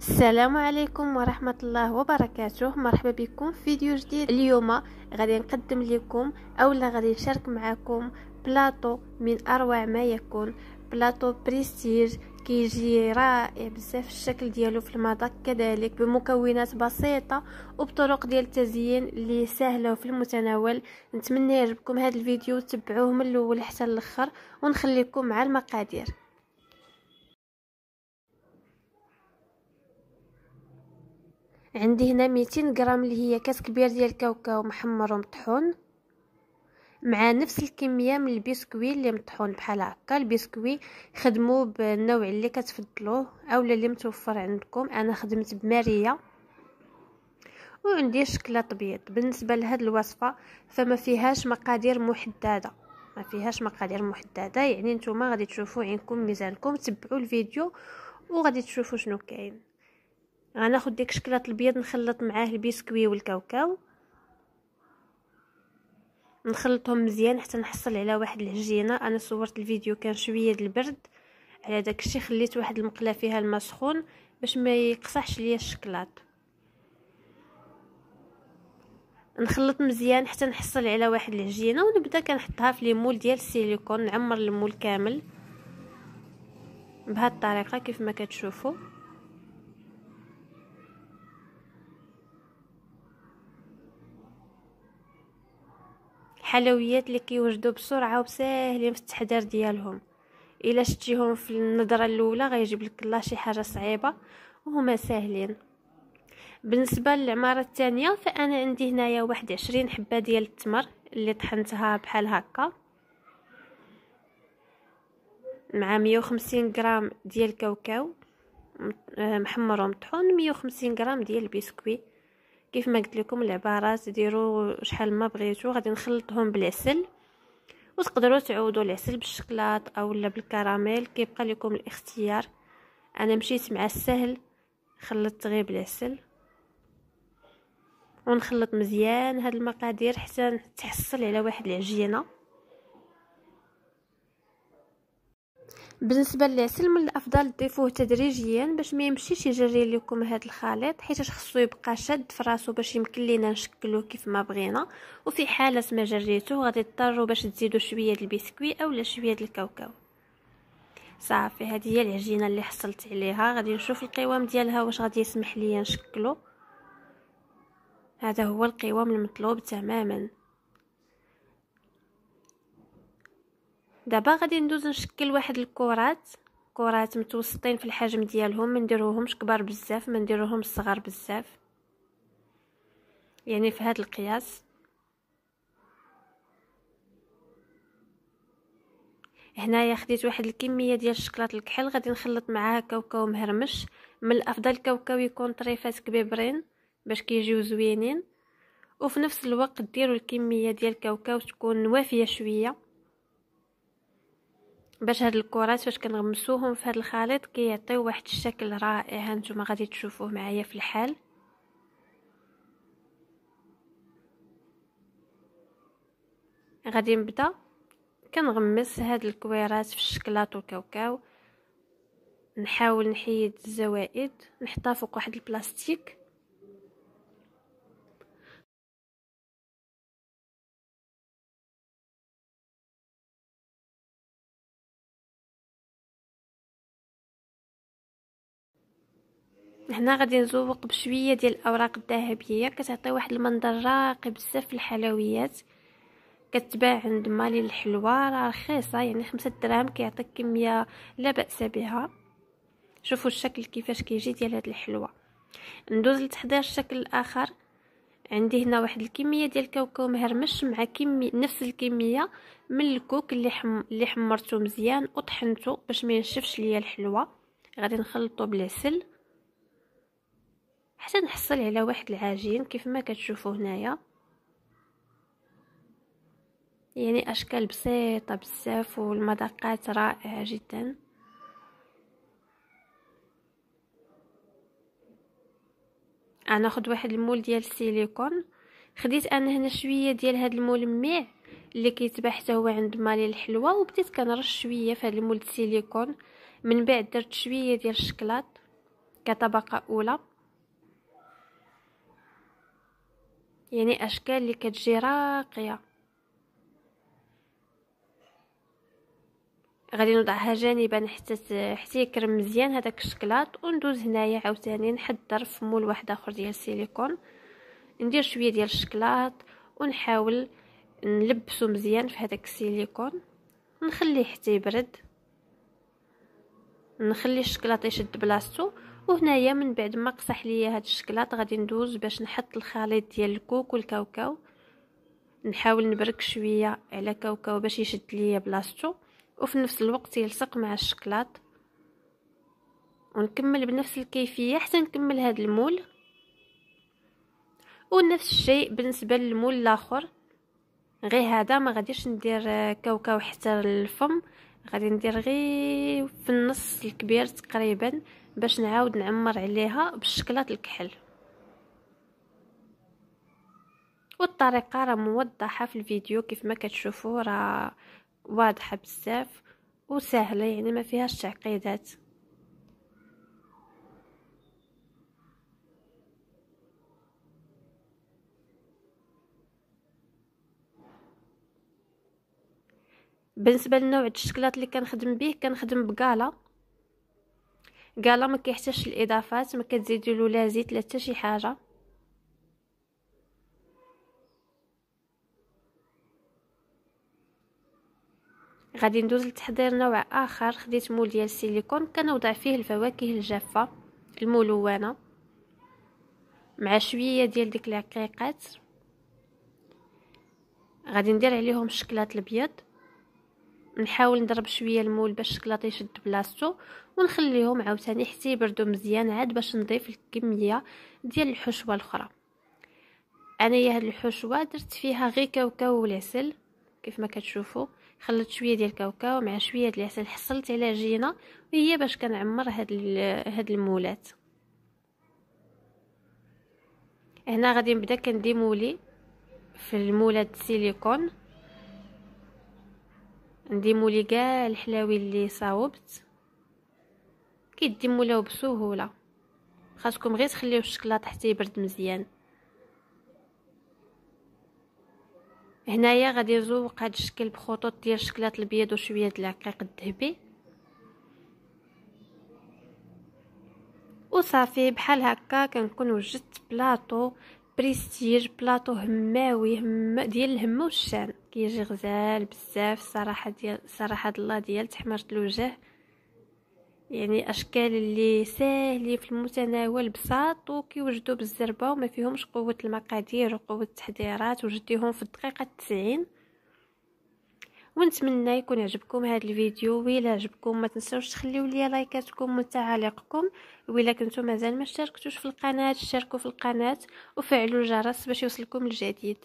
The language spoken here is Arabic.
السلام عليكم ورحمة الله وبركاته مرحبا بكم في فيديو جديد اليوم غادي نقدم لكم اولا غادي نشارك معكم بلاطو من اروع ما يكون بلاطو بريستيج كيجي رائع بزاف الشكل ديالو في المذاق كذلك بمكونات بسيطه وبطرق ديال التزيين اللي سهله وفي المتناول نتمنى يعجبكم هذا الفيديو تبعوه من الاول حتى الاخر ونخليكم مع المقادير عندي هنا 200 غرام اللي هي كاس كبير ديال الكاوكاو محمر ومطحون مع نفس الكميه من البسكوي اللي مطحون بحال هكا البسكوي خدمو بالنوع اللي كتفضلوه اولا اللي متوفر عندكم انا خدمت بماريه وعندي شكلاط ابيض بالنسبه لهاد الوصفه فما فيهاش مقادير محدده ما فيهاش مقادير محدده يعني نتوما غادي تشوفوا عينكم ميزانكم تبعوا الفيديو وغادي تشوفوا شنو كاين غناخد ديك الشكلاط الابيض نخلط معاه البسكوي والكاوكاو نخلطهم مزيان حتى نحصل على واحد العجينه انا صورت الفيديو كان شويه د البرد على داكشي خليت واحد المقله فيها الماء سخون باش ما يقصحش ليا الشكلاط نخلط مزيان حتى نحصل على واحد العجينه ونبدا كنحطها في المول ديال السيليكون نعمر المول كامل بهاد الطريقه كيف ما كتشوفوا حلويات اللي كيوجدوا بسرعه وساهلين في التحضير ديالهم الا شتيهم في النظره الاولى غيجيب لك الله شي حاجه صعيبه وهما ساهلين بالنسبه للعماره الثانيه فانا عندي هنايا واحد عشرين حبه ديال التمر اللي طحنتها بحال هكا مع مية غرام ديال الكاوكاو محمر آه، ومطحون مية غرام ديال البسكويت كيف ما قلت لكم العبارات ديروا شحال ما بغيتو غادي نخلطهم بالعسل وتقدروا تعودوا العسل بالشكلاط اولا بالكراميل كيبقى لكم الاختيار انا مشيت مع السهل خلطت غير بالعسل ونخلط مزيان هاد المقادير حتى تحصل على واحد العجينه بالنسبه للعسل من الافضل تضيفوه تدريجيا باش ما يمشيش يجري لكم هذا الخليط حيت خصو يبقى شاد في راسو باش يمكن لينا نشكلوه كيف ما بغينا وفي حاله ما جريتوه غادي تضطروا باش تزيدوا شويه البسكوي اولا شويه الكاوكاو صافي هذه هي العجينه اللي حصلت عليها غادي نشوف القوام ديالها واش غادي يسمح لي نشكلو هذا هو القوام المطلوب تماما دابا غادي ندوز نشكل واحد الكرات كرات متوسطين في الحجم ديالهم ما نديروهمش كبار بزاف ما نديروهمش صغار بزاف يعني في هذا القياس هنايا خديت واحد الكميه ديال الشكلاط الكحل غادي نخلط معاها كاوكاو مهرمش من الافضل كاوكاو يكون طريفات كبيبرين باش كيجيو زوينين وفي نفس الوقت ديروا الكميه ديال الكاوكاو تكون وافيه شويه باش هاد الكرات فاش كنغمسوهم في هاد الخليط كيعطيو واحد الشكل رائع هانتوما غادي تشوفوه معايا في الحال غادي نبدا كنغمس هاد الكويرات في الشكلاط والكاوكاو نحاول نحيد الزوائد نحطها فوق واحد البلاستيك هنا غادي نزوق بشويه ديال الاوراق الذهبيه كتعطي واحد المنظر راقي بزاف في الحلويات كتباع عند مالي الحلوى راه رخيصه يعني خمسة دراهم كيعطيك كميه لا باس بها شوفوا الشكل كيفاش كيجي ديال هذه الحلوى ندوز لتحضير الشكل الاخر عندي هنا واحد الكميه ديال الكاوكاو مهرمش مع كمية نفس الكميه من الكوك اللي حم... اللي حمرته مزيان وطحنته باش ما ينشفش ليا الحلوى غادي نخلطو بالعسل حتى نحصل على واحد العجين كيف ما كتشوفوا هنايا يعني اشكال بسيطه بزاف والمذاقات رائعه جدا انا خد واحد المول ديال السيليكون خديت انا هنا شويه ديال هاد الملمع اللي كيتباع حتى هو عند مالي الحلوه وبديت كنرش شويه في هاد المول السيليكون من بعد درت شويه ديال الشكلاط كطبقه اولى يعني اشكال اللي كتجي راقيه غادي نوضعها جانبا حتى حتى يكرم مزيان هذاك الشكلاط وندوز هنايا عاوتاني نحضر في مول واحد اخر ديال السيليكون ندير شويه ديال الشكلاط ونحاول نلبسو مزيان في هذاك السيليكون نخليه حتى يبرد نخلي الشكلاط يشد بلاصتو وهنايا من بعد ما قصح ليا هاد الشكلاط غادي ندوز باش نحط الخليط ديال الكوك والكاوكاو نحاول نبرك شويه على كاوكاو باش يشد ليا بلاصتو وفي نفس الوقت يلصق مع الشكلاط ونكمل بنفس الكيفيه حتى نكمل هاد المول ونفس الشيء بالنسبه للمول الاخر غير هذا ما غاديش ندير كاوكاو حتى الفم غادي ندير غير في النص الكبير تقريبا باش نعاود نعمر عليها بشكلات الكحل والطريقة راه موضحة في الفيديو كيف ما كتشوفوا راه واضحة بزاف وسهلة يعني ما فيهاش تعقيدات بالنسبه لنوع الشكلات اللي كنخدم به كنخدم بقاله كالا ما كيحتاجش الاضافات ما كتزيدي له لا زيت لا حتى شي حاجه غادي ندوز لتحضير نوع اخر خديت مول ديال السيليكون كنوضع فيه الفواكه الجافه الملونه مع شويه ديال ديك العقيقات غادي ندير عليهم الشكلاط الابيض نحاول نضرب شويه المول باش الشكلاط يشد بلاصتو ونخليهم عاوتاني حتى يبردو مزيان عاد باش نضيف الكميه ديال الحشوه الاخرى انايا هاد الحشوه درت فيها غير كاوكاو والعسل كيف ما كتشوفوا خلطت شويه ديال الكاوكاو مع شويه ديال العسل حصلت على عجينه وهي باش كنعمر هاد هاد المولات هنا غادي نبدا كنديمولي في المولات السيليكون نديمو لي كاع الحلاوي اللي صاوبت كيديمو له بسهوله خاصكم غير تخليو الشكلاط حتى يبرد مزيان هنايا غادي نزوق هاد الشكل بخطوط ديال الشكلاط البيض وشويه ديال العقيق الذهبي وصافي بحال هكا كنكون وجدت بلاطو بريستيج بلاطو هماوي هم ديال الهمه والشان كيجي غزال بزاف الصراحه ديال صراحه الله ديال تحمرت الوجه يعني اشكال اللي ساهلين في المتناول بساط وكيوجدوا بالزربه وما فيهمش قوه المقادير وقوه التحضيرات وجديهم في الدقيقه 90 ونتمنى يكون عجبكم هذا الفيديو وإلا عجبكم ما تنساوش تخليو لي لايكاتكم وتعاليقكم وإلا كنتو مازال ما اشتركتوش في القناة اشتركوا في القناة وفعلوا الجرس باش يوصلكم الجديد